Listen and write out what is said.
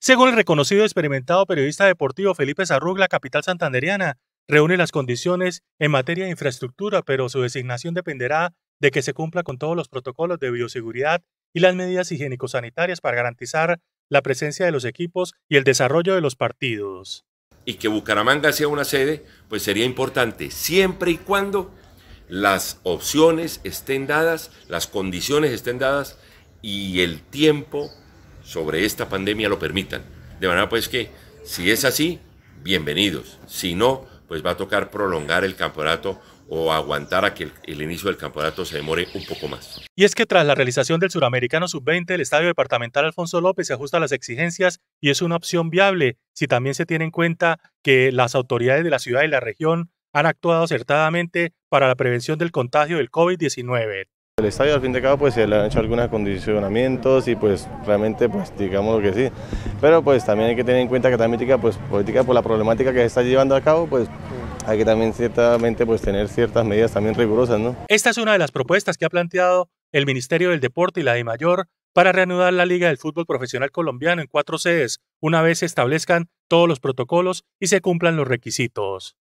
Según el reconocido y experimentado periodista deportivo Felipe Zarrug, la capital santanderiana reúne las condiciones en materia de infraestructura, pero su designación dependerá de que se cumpla con todos los protocolos de bioseguridad y las medidas higiénico-sanitarias para garantizar la presencia de los equipos y el desarrollo de los partidos. Y que Bucaramanga sea una sede, pues sería importante, siempre y cuando las opciones estén dadas, las condiciones estén dadas y el tiempo sobre esta pandemia lo permitan. De manera pues que si es así, bienvenidos. Si no, pues va a tocar prolongar el campeonato o aguantar a que el, inicio del campeonato se demore un poco más. Y es que tras la realización del Suramericano Sub-20, el Estadio Departamental Alfonso López se ajusta a las exigencias y es una opción viable si también se tiene en cuenta que las autoridades de la ciudad y la región han actuado acertadamente para la prevención del contagio del COVID-19. El estadio al fin de cabo pues se le han hecho algunos condicionamientos y pues realmente pues digamos que sí, pero pues también hay que tener en cuenta que también pues política por la problemática que se está llevando a cabo pues hay que también ciertamente pues tener ciertas medidas también rigurosas, ¿no? Esta es una de las propuestas que ha planteado el Ministerio del Deporte y la de Mayor para reanudar la Liga del Fútbol Profesional Colombiano en cuatro sedes, una vez se establezcan todos los protocolos y se cumplan los requisitos.